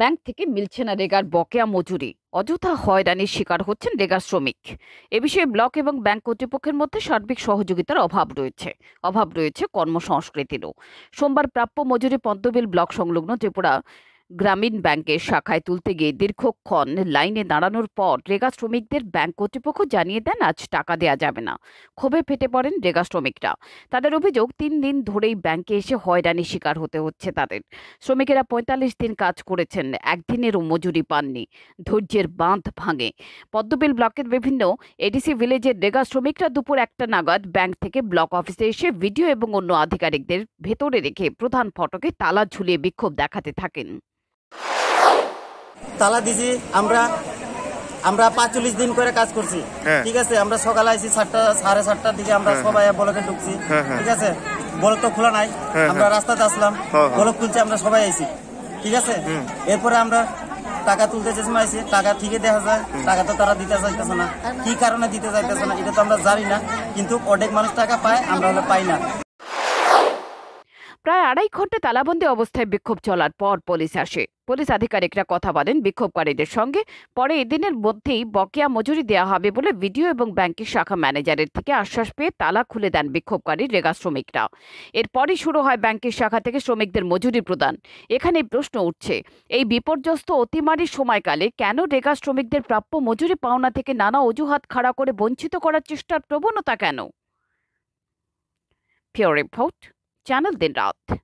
Bank থেকে মিলছে না রেগার বকেয়া মজুরি অযথা হয়রানির শিকার হচ্ছেন রেগার শ্রমিক এ বিষয়ে ব্লক এবং ব্যাংক কর্তৃপক্ষের মধ্যে সার্বিক সহযোগিতার অভাব রয়েছে অভাব রয়েছে কর্মসংস্কৃতিরও সোমবার প্রাপ্য মজুরি পদ্মবিল ব্লক সংলগ্ন ত্রিপুরা গ্রামীণ ব্যাংকের শাখায় তুলতে গিয়ে দীর্ঘক্ষণ লাইনে দাঁড়ানোর পর রেগা শ্রমিকদের ব্যাংক কর্তৃপক্ষ জানিয়ে দেন আজ টাকা দেয়া যাবে না ক্ষোভে ফেটে পড়েন রেগা শ্রমিকরা তাদের অভিযোগ তিন দিন ধরেই ব্যাংকে এসে হয়রানি শিকার হতে হচ্ছে তাদের শ্রমিকেরা পঁয়তাল্লিশ দিন কাজ করেছেন একদিনেরও মজুরি পাননি ধৈর্যের বাঁধ ভাঙে পদ্মবিল ব্লকের বিভিন্ন এডিসি ভিলেজের রেগা শ্রমিকরা দুপুর একটা নাগাদ ব্যাংক থেকে ব্লক অফিসে এসে ভিডিও এবং অন্য আধিকারিকদের ভেতরে রেখে প্রধান ফটকে তালা ঝুলিয়ে বিক্ষোভ দেখাতে থাকেন তালা দিছি আমরা আমরা পাঁচচল্লিশ দিন করে কাজ করছি হ্যাঁ। ঠিক আছে আমরা সকালে আইছি সাতটা সাড়ে সাতটার দিকে আমরা হ্যাঁ, হ্যাঁ। সবাই ব্লকে ঢুকছি ঠিক আছে বলক তো খোলা নাই আমরা রাস্তাতে আসলাম বলক খুলছে আমরা সবাই আইসি ঠিক আছে এরপরে আমরা টাকা তুলতে চেষ্টা আইছি টাকা ঠিকই দেখা যায় টাকা তো তারা দিতে চাইতেছে না কি কারণে দিতে চাইতেছে না এটা তো আমরা জানি না কিন্তু অর্ধেক মানুষ টাকা পায় আমরা হলে পাই না প্রায় আড়াই ঘন্টা তালাবন্দি অবস্থায় বিক্ষোভ চলার পর পুলিশ আসে পুলিশ আধিকারিকরা কথা বলেন বিক্ষোভকারীদের সঙ্গে পরে এদিনের মধ্যেই বকেয়া মজুরি দেওয়া হবে বলে ভিডিও এবং ব্যাংকের শাখা ম্যানেজারের থেকে আশ্বাস পেয়ে তালা খুলে দেন বিক্ষোভকারী রেগা শ্রমিকরা এরপরই শুরু হয় ব্যাংকের শাখা থেকে শ্রমিকদের মজুরি প্রদান এখানে প্রশ্ন উঠছে এই বিপর্যস্ত অতিমারির সময়কালে কেন রেগা শ্রমিকদের প্রাপ্য মজুরি পাওনা থেকে নানা অজুহাত খাড়া করে বঞ্চিত করার চেষ্টার প্রবণতা কেন ফিওর রিপোর্ট चैनल दिन रात